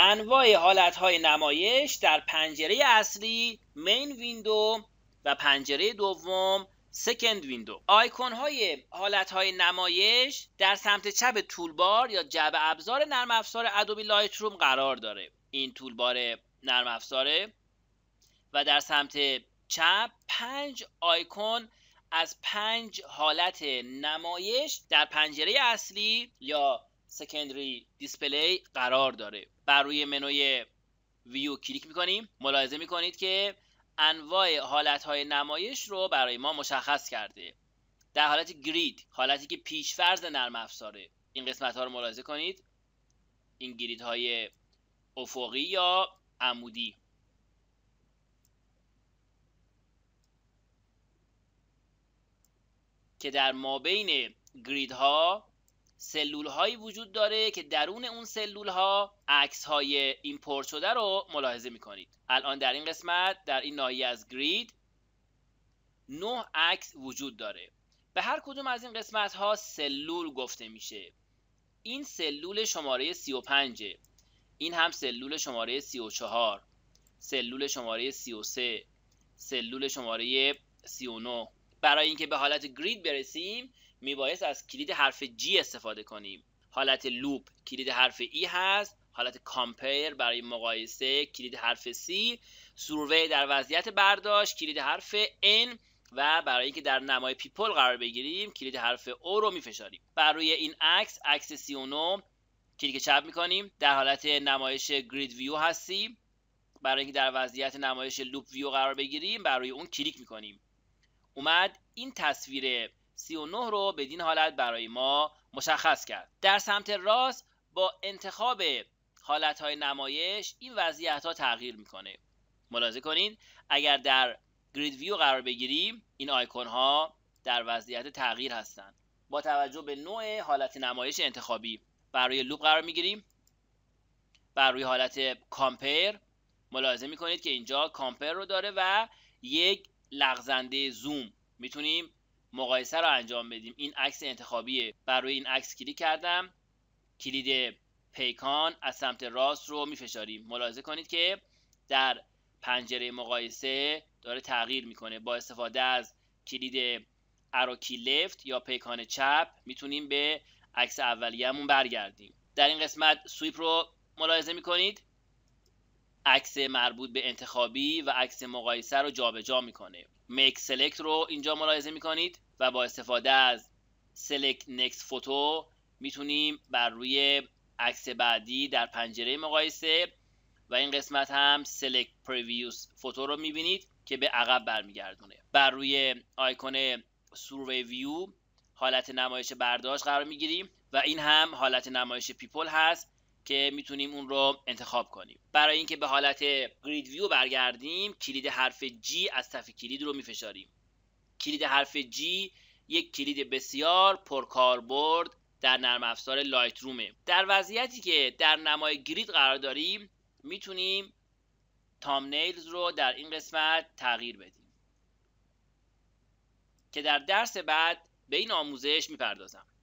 انواع های نمایش در پنجره اصلی مین ویندو و پنجره دوم سکند ویندو آیکون های حالت های نمایش در سمت چپ تولبار یا جعبه ابزار نرم افزار ادوبی لایت روم قرار داره این تولبار نرم افزاره و در سمت چپ پنج آیکون از پنج حالت نمایش در پنجره اصلی یا سکندری دیسپلی قرار داره بر روی منوی ویو کلیک میکنیم ملاحظه میکنید که انواع حالت های نمایش رو برای ما مشخص کرده در حالت گرید حالتی که پیشفرز نرم افزاره این قسمت ها رو ملاحظه کنید این گرید های افقی یا عمودی که در مابین گرید ها سلول هایی وجود داره که درون اون سلول ها عکس های ایمپورت شده رو ملاحظه میکنید الان در این قسمت در این ناحیه از گرید نه عکس وجود داره به هر کدوم از این قسمت ها سلول گفته میشه این سلول شماره 35 این هم سلول شماره 34 سلول شماره 33 سلول شماره 39 برای اینکه به حالت گرید برسیم میبایست از کلید حرف G استفاده کنیم حالت لوپ کلید حرف ای e هست حالت کامپیر برای مقایسه کلید حرف C سروی در وضعیت برداشت کلید حرف N و برای اینکه در نمای پیپل قرار بگیریم کلید حرف او رو میفشاریم بر روی این عکس عکس 39 کلیک چپ میکنیم در حالت نمایش گرید ویو هستیم برای اینکه در وضعیت نمایش لوپ ویو قرار بگیریم برای اون کلیک میکنیم اومد این تصویر 39 رو بدین حالت برای ما مشخص کرد در سمت راست با انتخاب حالت های نمایش این وضعیت ها تغییر میکنه ملاحظه کنید اگر در گرید ویو قرار بگیریم این آیکون ها در وضعیت تغییر هستند با توجه به نوع حالت نمایش انتخابی برای روی لوپ قرار میگیریم بر روی حالت کامپر ملاحظه میکنید که اینجا کامپر رو داره و یک لغزنده زوم میتونیم مقایسه رو انجام بدیم این عکس انتخابیه بر روی این عکس کلیک کردم کلید پیکان از سمت راست رو میفشاریم ملاحظه کنید که در پنجره مقایسه داره تغییر میکنه با استفاده از کلید اروکی لفت یا پیکان چپ میتونیم به عکس اولیه‌مون برگردیم در این قسمت سویپ رو ملاحظه میکنید عکس مربوط به انتخابی و عکس مقایسه رو جابجا میکنه میک سلکت رو اینجا ملاحظه میکنید و با استفاده از سلکت نکس فوتو میتونیم بر روی عکس بعدی در پنجره مقایسه و این قسمت هم سلکت پریویوس فوتو رو میبینید که به عقب برمیگردونه بر روی آیکون سوروی حالت نمایش برداشت قرار میگیریم و این هم حالت نمایش پیپل هست که میتونیم اون رو انتخاب کنیم برای اینکه به حالت گرید ویو برگردیم کلید حرف G از صف کلید رو میفشاریم کلید حرف G یک کلید بسیار پرکاربرد در نرم افزار لایت رومه در وضعیتی که در نمای گرید قرار داریم میتونیم نیلز رو در این قسمت تغییر بدیم که در درس بعد به این آموزش میپردازم